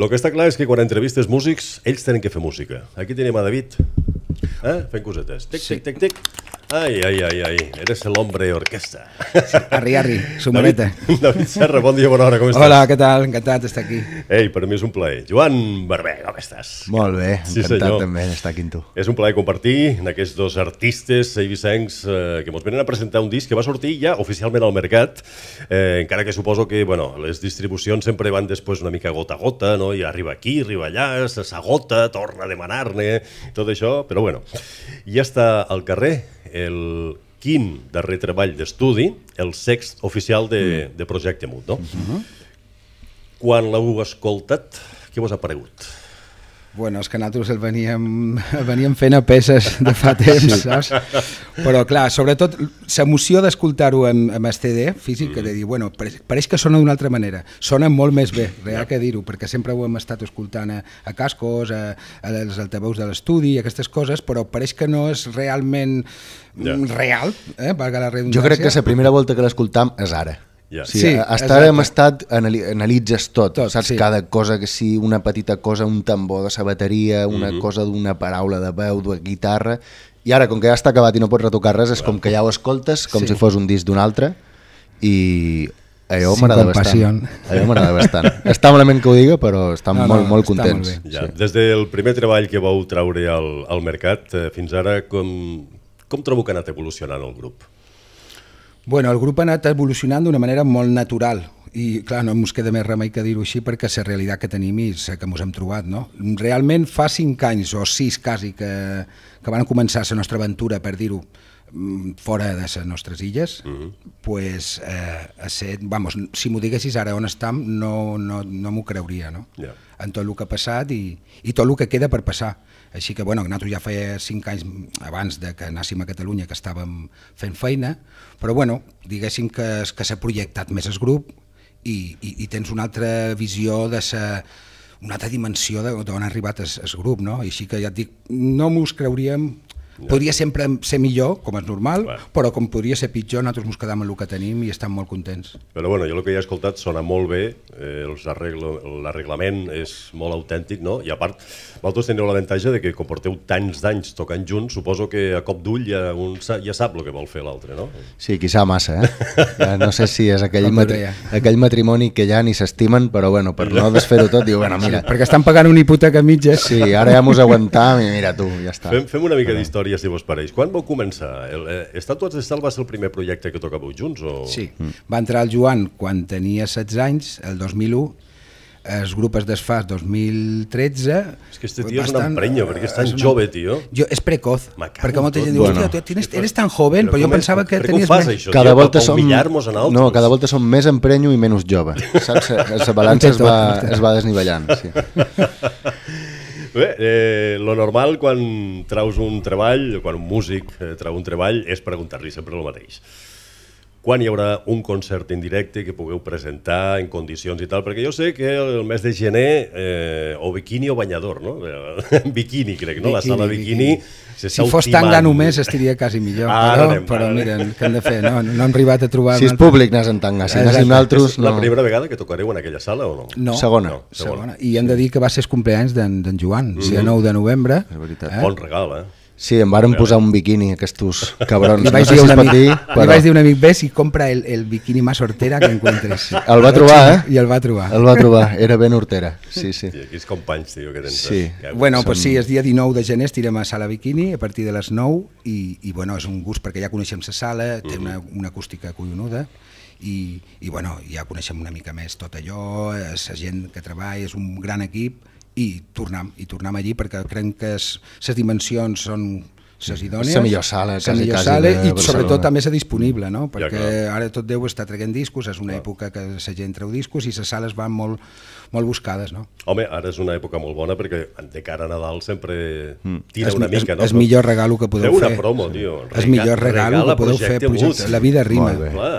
El que està clar és que quan entrevistes músics, ells tenen que fer música. Aquí tenim a David eh? fent cosetes. Tic, sí. tic, tic, tic. Ai, ai, ai, ai, eres el hombre orquesta. Arri, arri, sumareta. David, David Serra, bon dia, bona hora, com estàs? Hola, què tal? Encantat d'estar aquí. Ei, per mi és un plaer. Joan Barber, com estàs? Molt bé, encantat sí, senyor. també d'estar aquí amb tu. És un plaer compartir en aquests dos artistes eivissencs eh, que ens venen a presentar un disc que va sortir ja oficialment al mercat, eh, encara que suposo que, bueno, les distribucions sempre van després una mica gota a gota, no? I arriba aquí, arriba allà, s'agota, torna a demanar-ne, tot això, però bueno, ja està al carrer, el quin darrer treball d'estudi, el sext oficial de, mm. de Projecte Mut, no? Mm -hmm. Quan l'heu escoltat, què vos ha paregut? Bueno, és que nosaltres el veníem, el veníem fent a peces de fa temps, sí. saps? Però clar, sobretot l'emoció d'escoltar-ho amb, amb CD físic, mm. de dir, bueno, pareix que sona d'una altra manera, sona molt més bé, real que dir-ho, perquè sempre ho hem estat escoltant a, a cascos, a, a els altaveus de l'estudi, aquestes coses, però pareix que no és realment yeah. real, eh, valga la redundància. Jo crec que la primera volta que l'escoltam és ara. Yeah. Sí, sí estar exacte. estat analitzes tot, tot saps sí. cada cosa que sí, una petita cosa, un tambor de sa bateria, una mm -hmm. cosa d'una paraula de veu, de guitarra, i ara com que ja està acabat i no pots retocar res, és com que ja ho escoltes com sí. si fos un disc d'un altre i allò sí, m'agrada bastant. Allò m'agrada bastant. està malament que ho diga, però estan no, no, molt, molt contents. Molt ja, sí. Des del primer treball que vau traure al, al mercat eh, fins ara, com, com trobo que ha anat evolucionant el grup? Bueno, el grup ha anat evolucionant d'una manera molt natural, i clar, no ens queda més remei que dir-ho així perquè és la realitat que tenim i és que ens hem trobat, no? Realment fa cinc anys o sis quasi que, que van començar la nostra aventura, per dir-ho, mm, fora de les nostres illes, uh mhm. -huh. pues, eh, a ser, vamos, si m'ho diguessis ara on estem, no, no, no m'ho creuria, no? Yeah. En tot el que ha passat i, i tot el que queda per passar. Així que bueno, nosaltres ja feia cinc anys abans de que anàssim a Catalunya que estàvem fent feina, però bueno, diguéssim que, que s'ha projectat més el grup i, i, i tens una altra visió de sa, una altra dimensió d'on ha arribat el grup, no? així que ja et dic, no m'ho creuríem ja. Podria sempre ser millor, com és normal, bueno. però com podria ser pitjor, nosaltres ens quedem amb el que tenim i estem molt contents. Però bueno, jo el que ja he escoltat sona molt bé, eh, l'arreglament és molt autèntic, no? I a part, vosaltres teniu l'avantatge de que com porteu tants d'anys tocant junts, suposo que a cop d'ull ja, un, ja sap el que vol fer l'altre, no? Sí, sap massa, eh? Ja no sé si és aquell, matri aquell matrimoni que ja ni s'estimen, però bueno, per no desfer-ho tot, diu, bueno, mira... Sí, perquè estan pagant una hipoteca mitja. Sí, ara ja mos aguantam i mira tu, ja està. Fem, fem una mica d'història història si vos pareix. Quan vau començar? El, eh, Estàtues de Sal va ser el primer projecte que tocàveu junts? O... Sí, mm. va entrar el Joan quan tenia 16 anys, el 2001, els grups d'esfas 2013... És que este tio és una emprenya, perquè és tan eh, és una, jove, tio. Jo, és precoz, perquè molta gent diu, bueno. hòstia, tienes, eres tan jove, però, però jo pensava que tenies... Fas, més... això, cada tio, volta som... No, cada volta som més emprenyo i menys jove. Saps? La balança es va, es va desnivellant. Sí. Bé, eh, lo normal quan traus un treball, quan un músic eh, trau un treball, és preguntar-li sempre el mateix quan hi haurà un concert en directe que pugueu presentar en condicions i tal, perquè jo sé que el mes de gener eh, o biquini o banyador, no? Eh, biquini, crec, no? Biquini, la sala biquini... biquini. Se si fos tanga només estaria quasi millor, ara ah, però, anem, però ara. miren, què hem de fer? No, no hem arribat a trobar... Si és públic n'has en tanga, si n'has en altres... No. La primera vegada que tocareu en aquella sala o no? No, segona. No, segona. segona. I hem de dir que va ser el compleanys d'en Joan, mm -hmm. el 9 de novembre. És veritat. Eh? Bon regal, eh? Sí, em varen posar un biquini, aquests cabrons. I vaig, no dir, un amic, dir, però... li vaig dir un amic, ves i compra el, el biquini més hortera que encuentres. El va trobar, eh? I el va trobar. El va trobar, era ben hortera, sí, sí. I aquí és companys, tio, que tens. Sí. Ja, bueno, doncs som... pues sí, és dia 19 de gener estirem a Sala Biquini a partir de les 9 i, i bueno, és un gust perquè ja coneixem la sala, té una, mhm. una acústica collonuda i, i bueno, ja coneixem una mica més tot allò, la eh, gent que treballa, és un gran equip, i tornam, i tornam allí perquè crec que les dimensions són les idònies. La millor sala, quasi, millor quasi sala, i sobretot també és disponible, no? perquè ja, ara tot deu està traient discos, és una clar. època que la gent treu discos i les sales van molt, molt buscades. No? Home, ara és una època molt bona perquè de cara a Nadal sempre mm. tira es, una es, mica. No? És millor regalo que podeu fer. una promo, tio. és millor regalo que podeu fer. Projecte. La vida rima. Clar,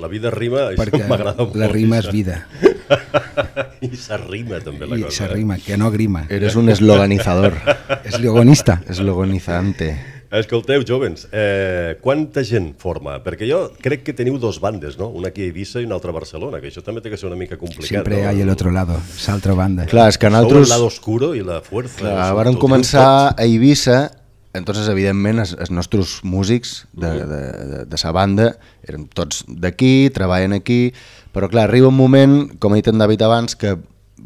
la vida rima, això m'agrada molt. La rima és vida. I s'arrima també la I cosa. I eh? s'arrima, que no grima. Eres un esloganizador. Eslogonista. Esloganitzante. Escolteu, jovens, eh, quanta gent forma? Perquè jo crec que teniu dos bandes, no? Una aquí a Eivissa i una altra a Barcelona, que això també té que ser una mica complicat. Sempre no? hi ha l'altre lado, l'altra banda. Clar, és que altres... Sou el lado oscuro i la fuerza. Clar, no varen començar a Eivissa Entonces, evidentment, els, els nostres músics de, de, de, de sa banda eren tots d'aquí, treballen aquí, però clar, arriba un moment, com ha dit en David abans, que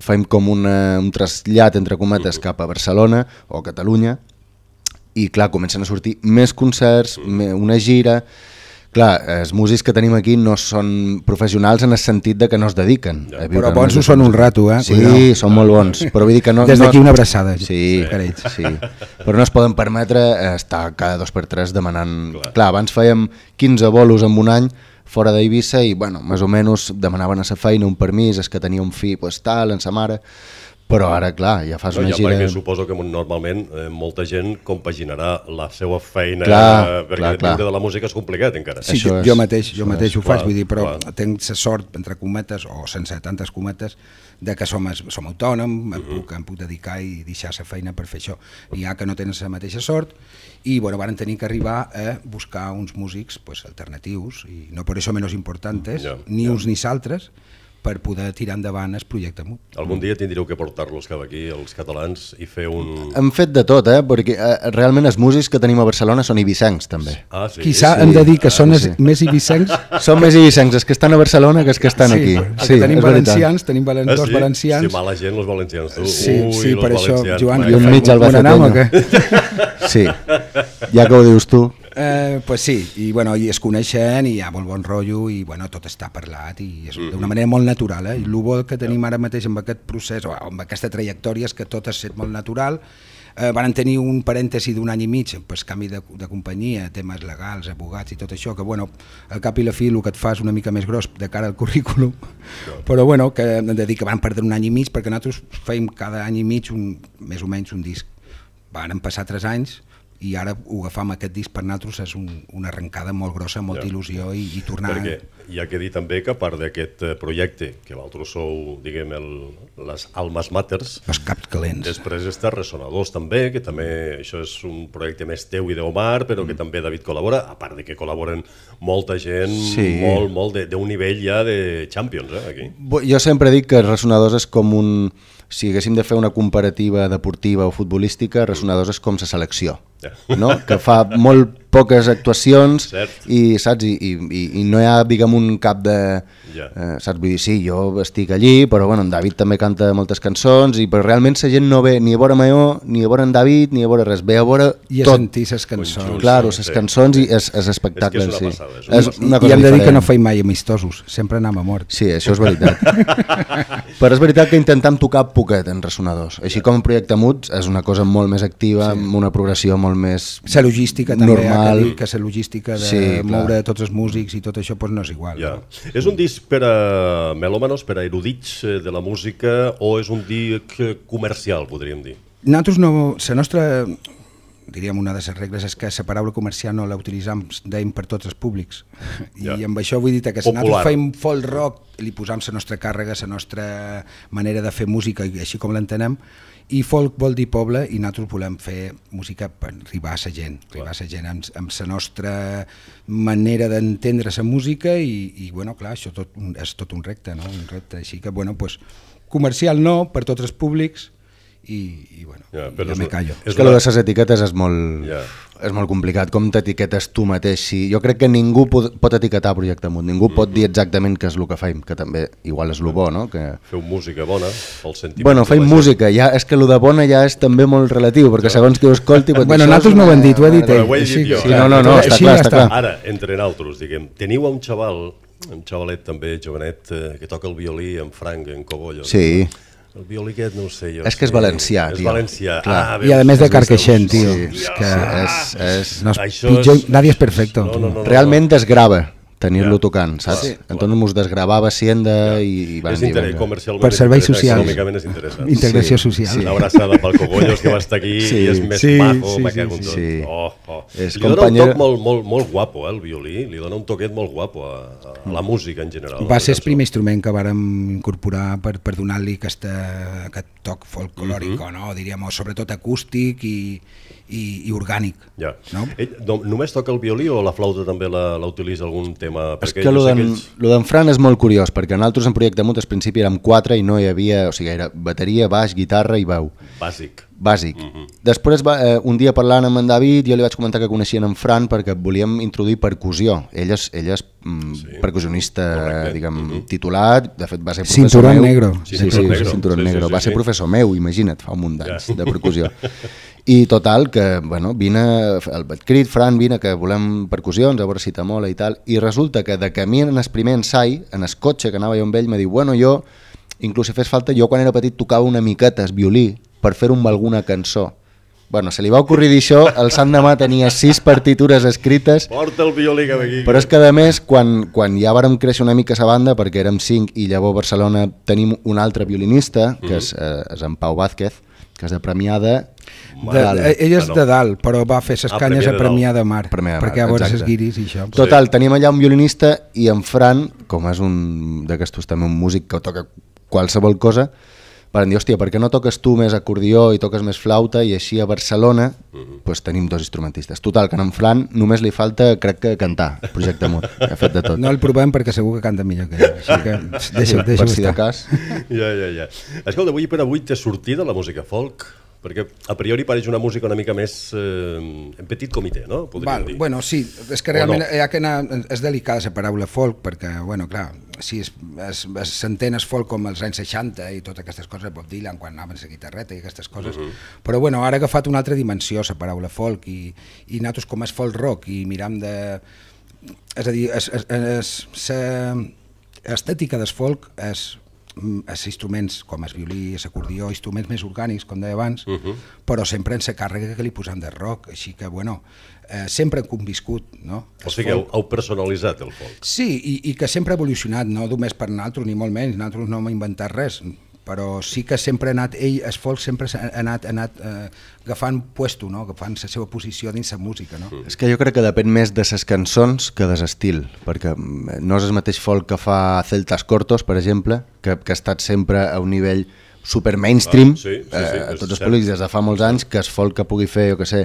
fem com una, un trasllat, entre cometes, cap a Barcelona o a Catalunya, i clar, comencen a sortir més concerts, mm. una gira... Clar, els músics que tenim aquí no són professionals en el sentit de que no es dediquen. Ja. A viure però bons ho són un rato, eh? Sí, no. són molt bons. Però vull dir que no, Des d'aquí no... una abraçada. Sí, sí. sí. Però no es poden permetre estar cada dos per tres demanant... Clar, clar abans fèiem 15 bolos en un any, fora d'Eivissa i, bueno, més o menys demanaven a sa feina un permís, és que tenia un fill, pues, tal, en sa mare, però ara, clar, ja fas no, una ja gira... Perquè suposo que normalment eh, molta gent compaginarà la seva feina, clar, eh, perquè clar, clar. de la música és complicat encara. Sí, això jo, és, jo mateix, jo mateix és, ho clar, faig, vull dir, però clar. tenc la sort, entre cometes, o sense tantes cometes, de que som, som autònom, uh -huh. em, mhm. puc, em puc dedicar i deixar la feina per fer això. Hi ha que no tenen la mateixa sort i bueno, van tenir que arribar a buscar uns músics pues, alternatius, i no per això menys importants, -huh. Mm, ni yeah. uns ni altres, per poder tirar endavant el projecte MUT. Algun dia tindreu que portar-los cap aquí, els catalans, i fer un... Hem fet de tot, eh? perquè eh, realment els músics que tenim a Barcelona són ibisencs, també. Ah, sí? Quizà sí. hem de dir que ah, són sí. més ibisencs. Són més ibisencs els que estan a Barcelona que els que estan sí, aquí. Sí, sí tenim valencians, veritat. tenim valen ah, sí? valencians. Sí, mala gent, els valencians. Tu. Sí, Ui, sí, per això, Joan, i un mig al Bacetena. Sí, ja que ho dius tu. Eh, pues sí, i, bueno, i es coneixen i hi ha molt bon rotllo i bueno, tot està parlat i és d'una mhm. manera molt natural. Eh? I el bo que tenim ara mateix amb aquest procés o amb aquesta trajectòria és que tot ha estat molt natural eh, van tenir un parèntesi d'un any i mig per pues, canvi de, de companyia, temes legals, abogats i tot això, que bueno, al cap i la fi el que et fas una mica més gros de cara al currículum, no. però bueno, que hem de dir que van perdre un any i mig perquè nosaltres feim cada any i mig un, més o menys un disc. Van passar tres anys, i ara ho agafar amb aquest disc per nosaltres és un, una arrencada molt grossa, molt ja. il·lusió i, i tornar... Perquè ja eh? que dir també que a part d'aquest eh, projecte, que vosaltres sou, diguem, el, les almas maters... Els caps calents. Després està Resonadors també, que també això és un projecte més teu i d'Omar, però mm. que també David col·labora, a part de que col·laboren molta gent, sí. molt, molt, d'un nivell ja de Champions, eh, aquí. Jo sempre dic que Resonadors és com un si haguéssim de fer una comparativa deportiva o futbolística, Resonadors és com la selecció, no? que fa molt poques actuacions i saps i, i, i no hi ha diguem un cap de yeah. eh, saps vull dir sí jo estic allí però bueno en David també canta moltes cançons i però realment la gent no ve ni a vora Maió ni a vora en David ni a vora res ve a vora i a sentir les cançons Conjurs, claro les sí, cançons sí. i els es, espectacles és que és una passada, sí. és una cosa i hem de dir que no feim mai amistosos sempre anem a mort sí això és veritat però és veritat que intentem tocar poquet en ressonadors així yeah. com en projecte Muts és una cosa molt més activa sí. amb una progressió molt més la logística també normal, igual. Que, que la logística de sí, moure clar. tots els músics i tot això pues, no és igual. Ja. No? És un disc per a melòmanos, per a erudits eh, de la música o és un disc comercial, podríem dir? Nosaltres no... La nostra, diríem, una de les regles és que la paraula comercial no la utilitzem, dèiem, per tots els públics. I yeah. amb això vull dir que si nosaltres fem folk rock, li posam la nostra càrrega, la nostra manera de fer música, així com l'entenem, i folk vol dir poble i nosaltres volem fer música per arribar a la gent, arribar a la gent amb, amb la nostra manera d'entendre la música i, i bueno, clar, això tot, és tot un repte, no? un repte, així que, bueno, pues, comercial no, per tots els públics, i, i bueno, ja, però me callo. És, és que una... lo de les etiquetes és molt, ja. és molt complicat, com t'etiquetes tu mateix. Si, jo crec que ningú pot, pot etiquetar Projecte Munt. ningú mm -hmm. pot mhm. dir exactament què és el que faim, que també igual és el bo, no? Que... Feu música bona, pel sentiment Bueno, faim música, ja, és que el de bona ja és també molt relatiu, perquè ja. segons qui ho escolti... Pot bueno, nosaltres no ho hem dit, ho he dit ell. Ho he dit sí, jo. Sí, no, no, no, està clar, està clar. Ara, entre nosaltres, diguem, teniu un xaval, un xavalet també, jovenet, eh, que toca el violí, en Frank, en cogollos. Sí. No? El violí aquest no ho sé jo. És que és valencià, sí, tio. És valencià. Clar. Ah, veus, I a doncs més de Carqueixent, doncs, tio. Sí, és que ah, és, és, no és Això pitjor, és... nadie és perfecte. No, no, no, Realment no. desgrava tenir-lo tocant, saps? Sí, Entonces mos desgravava Hacienda ja. i, i van és dir... per serveis socials. És interessant. Integració sí, social. Sí. Una abraçada pel Cogollos que va estar aquí sí. i és més sí, maco. Sí, sí, sí, sí. Oh, oh. És li companyera... dona un toc molt, molt, molt guapo, eh, el violí. Li dona un toquet molt guapo a, a la música en general. Va ser el primer instrument que vàrem incorporar per, per donar-li aquest, aquest toc folclòric, mm -hmm. no? diríem, sobretot acústic i, i, i orgànic. Ja. No? Ell no, només toca el violí o la flauta també la, la utilitza algun tema? és que el no sé Lo Fran és molt curiós, perquè en altres en Projecte Mut al principi érem quatre i no hi havia, o sigui, era bateria, baix, guitarra i veu. Bàsic bàsic. Uh mhm. -huh. Després, va, eh, un dia parlant amb en David, jo li vaig comentar que coneixien en Fran perquè volíem introduir percussió. Ell és, ell és mm, sí. percussionista, Correcte. diguem, uh mhm. -huh. titulat, de fet va ser professor cinturon meu. Negro. Sí, sí, sí, negro. cinturon sí, negro. Sí, sí, va ser professor meu, imagina't, fa un munt d'anys ja. de percussió. I total, que, bueno, vine, el crit, Fran, vine, que volem percussions, a veure si t'amola i tal, i resulta que de camí en el primer ensai, en el cotxe que anava jo amb ell, me diu, bueno, jo, inclús si fes falta, jo quan era petit tocava una miqueta el violí, per fer-ho amb alguna cançó. Bueno, se li va ocorrir dir això, el Sant Demà tenia sis partitures escrites. Porta el violí cap aquí. Però és que, a més, quan, quan ja vàrem créixer una mica a banda, perquè érem cinc i llavors a Barcelona tenim un altre violinista, que mhm. és, eh, és en Pau Vázquez, que és de Premià de... de eh, ell és de dalt, però va fer ses ah, canyes a Premià de, Mar, Premià de Mar, perquè llavors exacte. es guiris i això. Total, tenim allà un violinista i en Fran, com és un d'aquestos també un músic que toca qualsevol cosa, van dir, hòstia, per què no toques tu més acordió i toques més flauta i així a Barcelona uh mhm. -huh. pues, tenim dos instrumentistes. Total, que en Fran només li falta, crec que, cantar, el projecte Mut, ha fet de tot. No el provem perquè segur que canta millor que ell. així que deixa'm, deixa'm per si de cas. Ja, ja, ja. Escolta, avui per avui t'ha sortida la música folk? Perquè a priori pareix una música una mica més eh, en petit comitè, no? Podríem Val, dir. Bueno, sí, és que realment no? ja que anar, és delicada la paraula folk perquè, bueno, clar, si s'entén es, es, folk com els anys 60 i totes aquestes coses, Bob Dylan quan anaven la guitarreta i aquestes coses, uh mhm. -huh. però bueno, ara ha agafat una altra dimensió la paraula folk i, i nosaltres com és folk rock i miram de... És a dir, és, és, és, és, estètica del folk és Mm, els instruments com el violí, el acordió, instruments més orgànics, com deia abans, uh mhm. -huh. però sempre en la càrrega que li posem de rock, així que, bueno, eh, sempre han conviscut, no? O sigui, heu, heu personalitzat el folk. Sí, i, i que sempre ha evolucionat, no només per nosaltres, ni molt menys, nosaltres no hem inventat res, però sí que sempre ha anat, ell, Folk sempre ha anat, ha anat eh, agafant puesto, no? agafant la seva posició dins la música. No? És que jo crec que depèn més de ses cançons que de l'estil, perquè eh, no és el mateix folk que fa Celtas Cortos, per exemple, que, que ha estat sempre a un nivell super mainstream ah, sí, sí, sí, eh, a tots els públics des de fa molts anys, que es folk que pugui fer, jo que sé,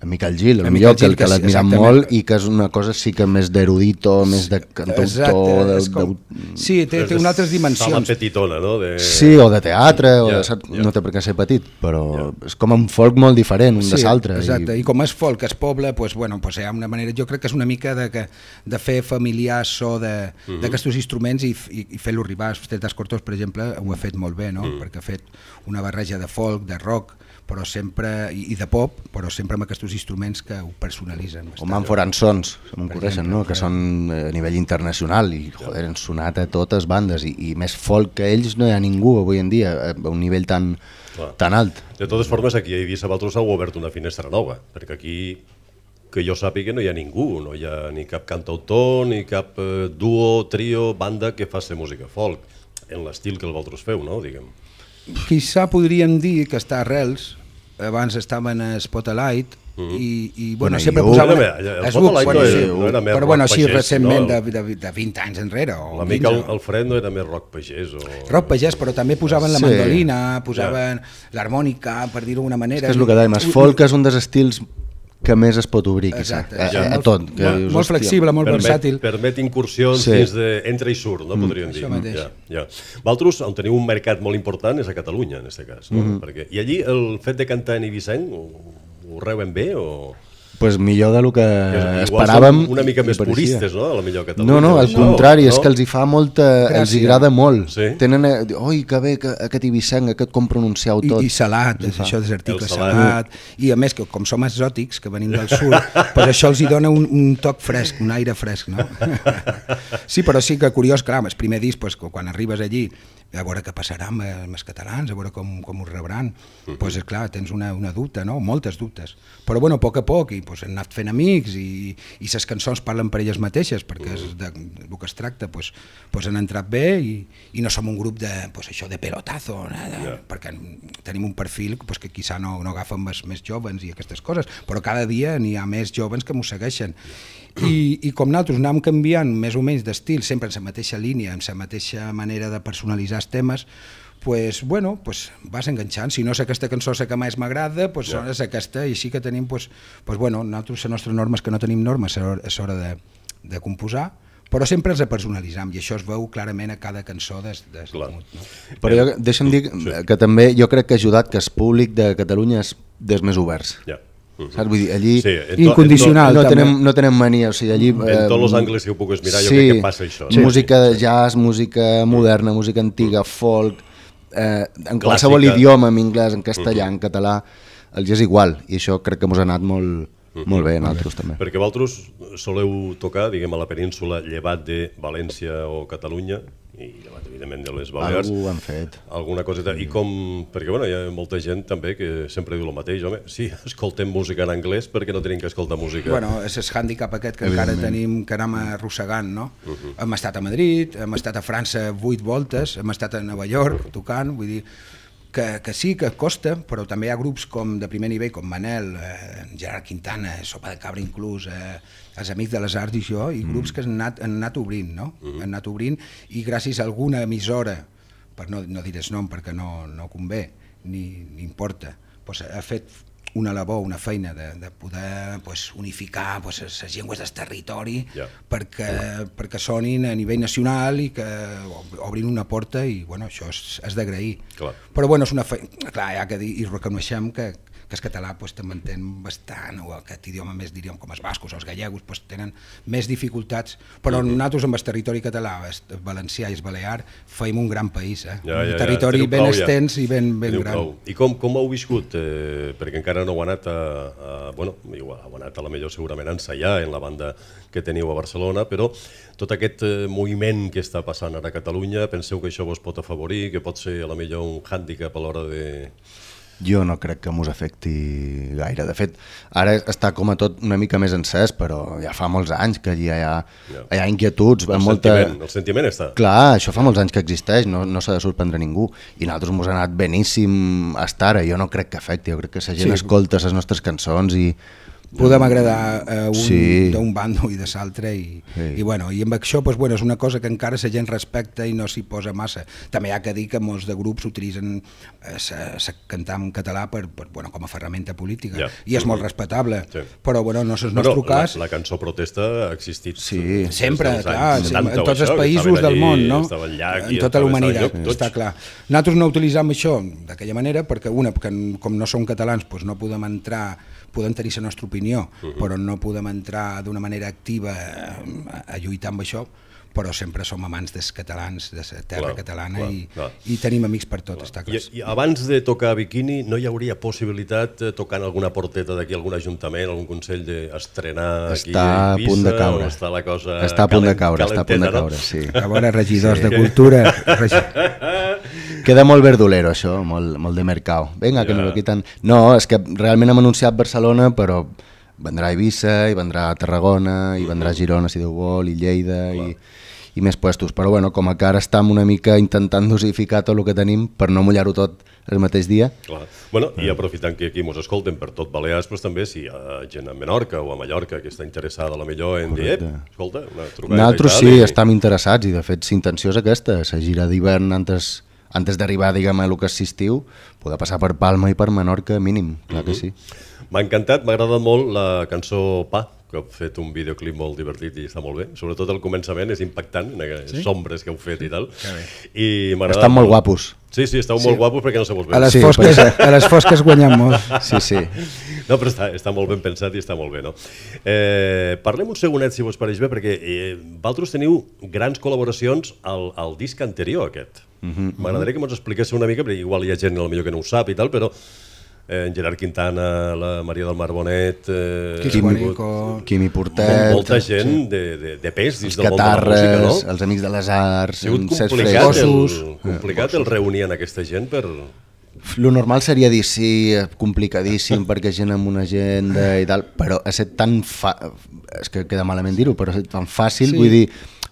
en Miquel Gil, el millor Gil, que, que l'admirem molt i que és una cosa sí que més d'erudito, més de cantautor... De, com... de... Sí, té, té unes altres dimensions. Sala petitona, no? De... Sí, o de teatre, sí, o de... ja. no té per què ser petit, però ja. és com un folk molt diferent un sí, de l'altre. Exacte, i... i com és folk, és poble, doncs, bueno, doncs hi ha una manera, jo crec que és una mica de, que, de fer familiar so mhm. d'aquests uh -huh. instruments i, i, i fer-lo arribar. Els Cortos, per exemple, ho ha fet molt bé, no? Uh mhm. -huh. Perquè ha fet una barreja de folk, de rock, però sempre, i de pop, però sempre amb aquests instruments que ho personalitzen. O Manforan Sons, se m'ocorreixen, no? que són eh, a nivell internacional i joder, han sonat a totes bandes i, i més folk que ells no hi ha ningú avui en dia eh, a un nivell tan, Clar. tan alt. De totes formes, aquí a Eivissa Valtros ha obert una finestra nova, perquè aquí que jo sàpiga no hi ha ningú, no hi ha ni cap cantautor, ni cap eh, duo, trio, banda que faci música folk, en l'estil que el Valtros feu, no, diguem. Quizà podríem dir que està arrels, abans estaven a Spotlight, mm -hmm. i, i bueno, bueno sempre posaven... Era, bé, el Spotlight bueno, sí, no era més però bueno, sí, pagès, recentment, no? de, de, de 20 anys enrere. O la mica el, Fred no era més rock pagès. O... Rock pagès, però també posaven la mandolina, posaven ja. l'harmònica, per dir-ho d'alguna manera. És, que és el que dèiem, el folk és un dels estils que més es pot obrir, Exacte, quizà, a, a, tot. Que molt, dius, molt flexible, molt permet, versàtil. Permet incursions sí. fins de entra i surt, no mm. podríem Això dir. Mateix. Ja, ja. Valtros, on teniu un mercat molt important és a Catalunya, en aquest cas. No? Mm -hmm. Perquè, I allí el fet de cantar en Ibisseny ho, ho reuen bé o...? pues millor del que Igual esperàvem. Una mica més puristes, no? A la millor Catalunya. No, no, al no, contrari, no? és que els hi fa molta... Gràcia. Els hi agrada molt. Sí? Tenen... Eh, Oi, que bé, que, aquest Ibisenc, aquest com pronunciau tot. I, i salat, sí, això és article salat. salat. I a més, que com som exòtics, que venim del sud, pues això els hi dona un, un toc fresc, un aire fresc, no? sí, però sí que curiós, clar, el primer disc, pues, quan arribes allí, a veure què passarà amb, els catalans, a veure com, com ho rebran. Doncs, mm -hmm. pues, clar, tens una, una dubte, no? Moltes dubtes. Però, bueno, a poc a poc, i doncs, han anat fent amics i, i ses cançons parlen per elles mateixes, perquè és de, del que es tracta, doncs, doncs han entrat bé i, i no som un grup de, doncs, això de pelotazo, de, yeah. perquè tenim un perfil doncs, que quizà no, no agafen més, més joves i aquestes coses, però cada dia n'hi ha més joves que mos segueixen. I, I com nosaltres anem canviant més o menys d'estil, sempre en la mateixa línia, en la mateixa manera de personalitzar els temes, pues, bueno, pues vas enganxant. Si no és aquesta cançó la que més m'agrada, pues, yeah. és aquesta, i sí que tenim, pues, pues bueno, nosaltres, la nostra norma és que no tenim normes a l'hora de, de composar, però sempre ens personalitzam i això es veu clarament a cada cançó des, des Clar. No? Però jo, eh, deixa'm dir sí. que també jo crec que ha ajudat que el públic de Catalunya és des més oberts. Ja. Uh -huh. Saps? Vull dir, allí... Sí, to, incondicional. To, no, tenem, no tenem mania, o sigui, allí... En eh, tots els angles que ho puguis mirar, sí, jo crec que passa això. Sí. Música de jazz, música mm. moderna, música antiga, mm. folk, eh, en qualsevol Clàssica. idioma, en anglès, en castellà, mm -hmm. en mhm. català, els és igual, i això crec que ens ha anat molt, Mm -hmm. Molt bé, nosaltres també. Perquè vosaltres soleu tocar, diguem, a la península, llevat de València o Catalunya, i llevat, evidentment, de les Balears. Algú han fet. Alguna coseta. I com... Perquè, bueno, hi ha molta gent també que sempre diu el mateix, home, sí, escoltem música en anglès perquè no tenim que escoltar música. Bueno, és el hàndicap aquest que encara tenim que anem arrossegant, no? Uh -huh. Hem estat a Madrid, hem estat a França vuit voltes, hem estat a Nova York uh-huh. tocant, vull dir que, que sí que costa, però també hi ha grups com de primer nivell, com Manel, eh, Gerard Quintana, Sopa de Cabra inclús, eh, els Amics de les Arts i jo, i grups mm. que han anat, han anat obrint, no? Mm. Han anat obrint, i gràcies a alguna emissora, per no, no diré nom perquè no, no convé, ni, ni importa, pues, ha fet una labor, una feina de, de poder pues, unificar pues, les llengües del territori yeah. perquè, yeah. perquè sonin a nivell nacional i que obrin una porta i bueno, això és, és d'agrair. Però bueno, és una feina, clar, ja que dir, i reconeixem que, que el català pues, te mantén bastant, o aquest idioma més diríem com els bascos o els gallegos, pues, tenen més dificultats, però -hmm. nosaltres amb el territori català, el valencià i el balear, feim un gran país, eh? ja, ja, un territori ja, ben prou, extens ja. i ben, ben teniu gran. Prou. I com, com heu viscut? Eh, perquè encara no heu anat a, a bueno, igual, heu anat a la millor segurament a ensaiar en la banda que teniu a Barcelona, però tot aquest eh, moviment que està passant ara a Catalunya, penseu que això vos pot afavorir, que pot ser a la millor un hàndicap a l'hora de, jo no crec que mos afecti gaire. De fet, ara està com a tot una mica més encès, però ja fa molts anys que hi ha, ja. hi ha inquietuds. El, molta... sentiment, el sentiment està. Clar, això fa molts anys que existeix, no, no s'ha de sorprendre ningú. I nosaltres mos ha anat beníssim a estar eh? Jo no crec que afecti, jo crec que la gent sí. escolta les nostres cançons i podem agradar eh, un sí. d'un bando i de l'altre i, sí. i, bueno, i amb això pues, bueno, és una cosa que encara la gent respecta i no s'hi posa massa. També hi ha que dir que molts de grups utilitzen eh, cantar en català per, per, bueno, com a ferramenta política ja. i és sí. molt respectable, sí. però bueno, no és el nostre però, cas. La, la cançó protesta ha existit sí. sempre, clar, sí, en tots els països del allí, món, no? Llac, en tota l'humanitat està clar. Nosaltres no utilitzem això d'aquella manera perquè una, perquè com no som catalans doncs no podem entrar podem tenir la nostra opinió, uh mhm. -huh. però no podem entrar d'una manera activa a, eh, a lluitar amb això, però sempre som amants dels catalans, de la terra clar, catalana clar, i, clar. i tenim amics per tot, clar. està clar. I, I abans de tocar Bikini, no hi hauria possibilitat eh, tocant alguna porteta d'aquí, algun ajuntament, algun consell d'estrenar aquí Està a punt de caure. Està la cosa... Està a punt de caure, està a punt de caure, sí. A veure, regidors sí. de cultura... Regi... Queda molt verdulero, això, molt, molt de mercat. Vinga, yeah. que no lo quiten. No, és que realment hem anunciat Barcelona, però vendrà a Eivissa, i vendrà a Tarragona, i vendrà a Girona, si Déu vol, i Lleida, Clar. i, i més puestos. Però bueno, com a que ara estem una mica intentant dosificar tot el que tenim per no mullar-ho tot el mateix dia. Clar. Bueno, I eh. aprofitant que aquí ens escolten per tot Balears, però també si hi ha gent a Menorca o a Mallorca que està interessada a la millor en dir, escolta, una trucada. Nosaltres sí, i... estem interessats i de fet si intenció és aquesta, la gira d'hivern antes antes d'arribar, diguem, a lo que assistiu, estiu, poder passar per Palma i per Menorca mínim, clar mm -hmm. que mhm. sí. M'ha encantat, m'ha agradat molt la cançó Pa, que heu fet un videoclip molt divertit i està molt bé. Sobretot el començament és impactant, aquelles sí? sombres que heu fet i tal. I Estan molt guapos. Sí, sí, esteu sí. molt guapos perquè no se vols veure. A les, sí, fosques, a les fosques guanyem molt. Sí, sí. No, però està, està molt ben pensat i està molt bé, no? Eh, parlem un segonet, si vos pareix bé, perquè eh, vosaltres teniu grans col·laboracions al, al disc anterior, aquest. Mhm, mhm. M'agradaria mm -hmm. que mos expliquéssiu una mica, perquè igual hi ha gent, millor que no ho sap i tal, però eh, en Gerard Quintana, la Maria del Mar Bonet, eh, Quimi, Quim i Portet... Molta gent sí. de, de, de pes dins els del catarres, món de la música, no? Els Amics de les Arts, Cesc sigut Complicat, el, complicat eh, el reunir en aquesta gent per, lo normal seria dir sí, complicadíssim, perquè gent amb una agenda i tal, però ha estat tan fa... és que queda malament dir-ho, però ha estat tan fàcil, sí. vull dir,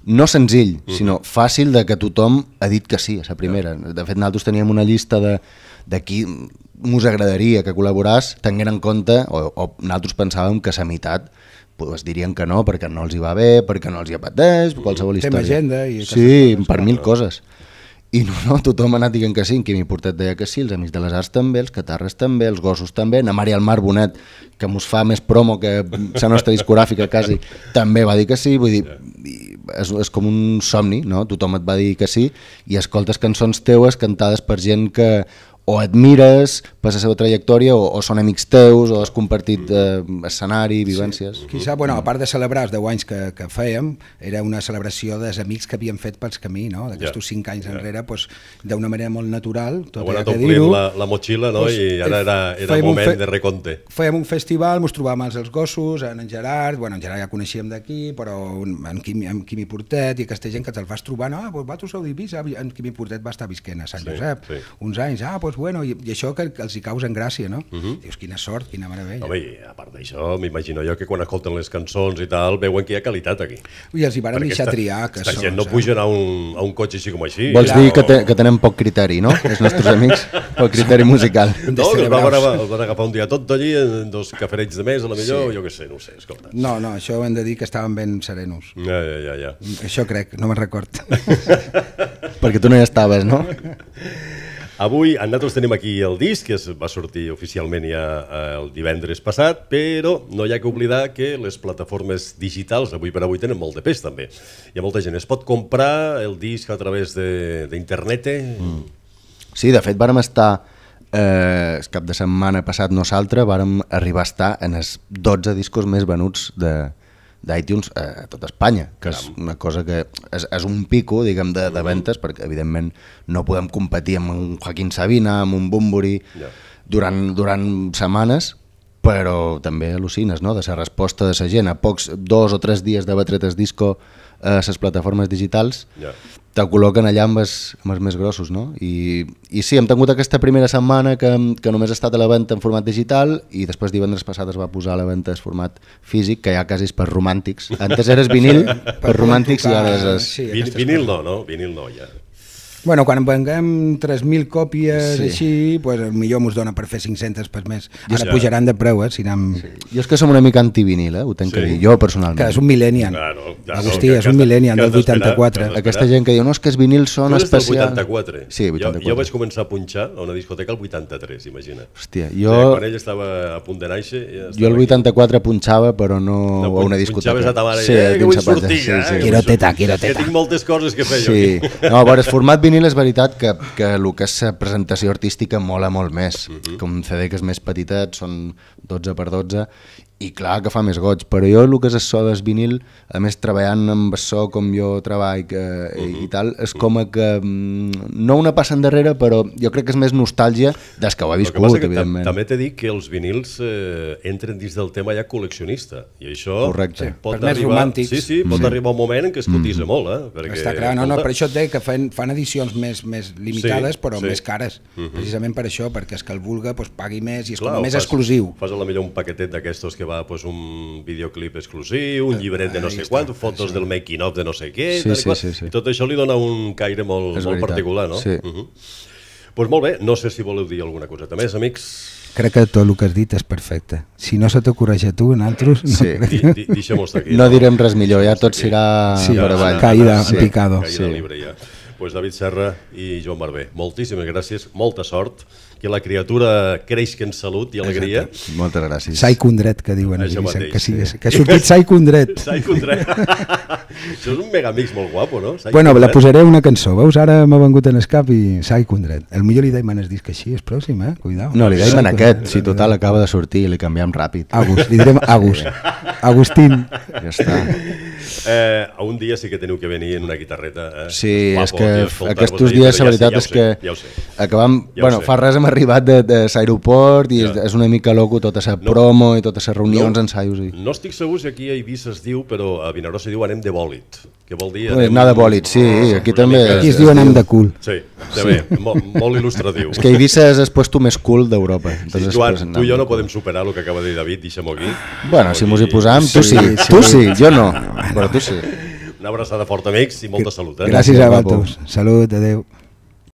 no senzill, mm -hmm. sinó fàcil de que tothom ha dit que sí a la primera. De fet, nosaltres teníem una llista de, de qui mos agradaria que col·laboràs, tenint en compte, o, o nosaltres pensàvem que la meitat pues, dirien que no perquè no els hi va bé, perquè no els hi apeteix, qualsevol història. Tema agenda. I sí, per mil coses. I no, no, tothom ha anat dient que sí, en Quimi Portet deia que sí, els Amics de les Arts també, els Catarres també, els Gossos també, na Maria Almar Bonet, que mos fa més promo que la nostra discogràfica quasi, també va dir que sí, vull dir, és, és com un somni, no? tothom et va dir que sí, i escoltes cançons teues cantades per gent que o admires per la seva trajectòria o, o són amics teus o has compartit mm. eh, escenari, vivències? Sí. Quizà, bueno, a part de celebrar els 10 anys que, que fèiem, era una celebració dels amics que havíem fet pels camí, no? d'aquests yeah. 5 anys yeah. enrere, pues, d'una manera molt natural. Tot Ho que dir la, la motxilla no? Pues, i ara eh, era, era moment fe... de recompte. Fèiem un festival, ens trobàvem els, els gossos, en, en Gerard, bueno, en Gerard ja coneixíem d'aquí, però un, en, Quimi, en Quimi Portet i aquesta gent que te'l vas trobar, no, ah, pues, va tu sou d'Ibisa, en Quimi Portet va estar visquent a Sant sí, Josep, sí. uns anys, ah, pues, pues bueno, i, i això que, que els hi causen gràcia, no? Uh mhm. -huh. Dius, quina sort, quina meravella. Home, i a part d'això, m'imagino jo que quan escolten les cançons i tal, veuen que hi ha qualitat aquí. I els hi van deixar esta, triar que són. gent no eh? pugen a un, a un cotxe així com així. Vols dir o... que, te, que tenem poc criteri, no? Els nostres amics, poc criteri musical. No, que van, van, van agafar un dia tot d'allí, dos cafereigs de més, a la millor, sí. jo què sé, no sé, escolta. No, no, això hem de dir que estaven ben serenos. Ja, ja, ja. ja. Això crec, no me'n record. Perquè tu no hi estaves, no? Avui, nosaltres tenim aquí el disc, que es va sortir oficialment ja eh, el divendres passat, però no hi ha que oblidar que les plataformes digitals avui per avui tenen molt de pes, també. Hi ha molta gent. Es pot comprar el disc a través d'internet? Mm. Sí, de fet, vàrem estar eh, cap de setmana passat nosaltres vàrem arribar a estar en els 12 discos més venuts de, d'iTunes a, a tot Espanya, que és una cosa que és, és un pico, diguem, de, de mm. ventes, perquè evidentment no podem competir amb un Joaquín Sabina, amb un Bumburi, yeah. durant, durant setmanes, però també al·lucines, no?, de la resposta de la gent. A pocs dos o tres dies de Batretes Disco a eh, les plataformes digitals, yeah. te col·loquen allà amb els, amb els més grossos. No? I, I sí, hem tingut aquesta primera setmana que, que només ha estat a la venda en format digital i després divendres passat es va posar a la venda en format físic, que ja quasi és per romàntics. Antes eres vinil, per romàntics i ara és... Sí, Vin, vinil no, no? Vinil no, ja. Bueno, quan venguem 3.000 còpies sí. així, pues, millor mos dona per fer 500 per més. Ara ja. pujaran de preu, eh? Si anem... sí. Jo és que som una mica antivinil, eh? ho tenc sí. que dir, jo personalment. Que és un millennial. Claro, ja Agustí, és un millennial del 84. Aquesta gent que diu, no, és que els vinils són especials. del 84. Sí, 84. Jo, jo vaig començar a punxar a una discoteca el 83, imagina. Hòstia, jo... O quan ell estava a punt de néixer... Ja jo el 84 aquí. punxava, però no, no a una discoteca. Punxaves a ta mare, sí, eh, que eh, vull sortir, sí, sí. eh? Quiero teta, quiero teta. Que tinc moltes coses que fer sí. No, a veure, format vinil vinil és veritat que, que el que és la presentació artística mola molt més, mm -hmm. com CD que és més petitet, són 12 per 12 i clar que fa més goig, però jo el que és el so del vinil, a més treballant amb el so com jo treball que, uh eh, -huh. i mhm. tal, és com que mm, no una passa endarrere, però jo crec que és més nostàlgia des que ho ha viscut, que evidentment. També t'he dit que els vinils eh, entren dins del tema ja col·leccionista, i això Correcte. pot, per arribar, romàntics. Sí, sí, pot sí. arribar un moment en què es cotitza mm. molt. Eh, perquè, Està clar, no, no, per això et deia que fan, fan edicions més, més limitades, sí, però sí. més cares, uh mhm. -huh. precisament per això, perquè és que el vulga pues, doncs, pagui més i és clar, com més fas, exclusiu. Fas a la millor un paquetet d'aquestos que va pues, un videoclip exclusiu, un eh, llibret de no sé quant, fotos del making of de no sé què, sí, sí, sí, sí. i tot això li dona un caire molt, molt particular, no? Sí. Uh mhm. -huh. Pues molt bé, no sé si voleu dir alguna cosa més, amics crec que tot el que has dit és perfecte. Si no se t'ocorreix a tu, altres... No, sí. Di, di, aquí, no, no direm res millor, ja tot serà sí, per ja, Caïda, sí. picado. Caïda sí. libre ja. Pues David Serra i Joan Barber, moltíssimes gràcies, molta sort que la criatura creix que en salut i alegria. Exacte. Moltes gràcies. Sai Condret, que diuen. Això mateix. Que, sí, que ha sortit Sai Condret. Sai Condret. Això és un megamics molt guapo, no? Sai bueno, Condret. la posaré una cançó, veus? Ara m'ha vengut en escap i Sai Condret. El millor li en el disc així, és pròxim, eh? Cuidao. No, li en aquest, si total acaba de sortir i li canviem ràpid. Agus, li direm Agus. Agustín. Ja està. Eh, un dia sí que teniu que venir en una guitarreta. Eh? Sí, Guapo, és que tio, aquests dies la veritat ja, ja és sé, que ja sé. acabam... Ja bueno, fa res hem arribat de, de l'aeroport i ja. és una mica loco tota la no, promo i totes les reunions, no, ensaios. I... No estic segur si aquí a Eivissa es diu, però a Vinaròs se diu anem de bòlit que vol dir... Anem... Anar de bòlit, sí, ah, aquí també. Aquí es diu anem de cul. Sí, també, sí. Molt, molt il·lustratiu. És que Eivissa és el puesto més cul d'Europa. Sí, Joan, tu i jo no podem superar el que acaba de dir David, deixem-ho aquí. Bueno, si mos hi posam, tu sí, tu sí, jo no, però tu sí. Una abraçada forta, amics, i molta salut. Eh? Gràcies a vosaltres. Salut, adeu.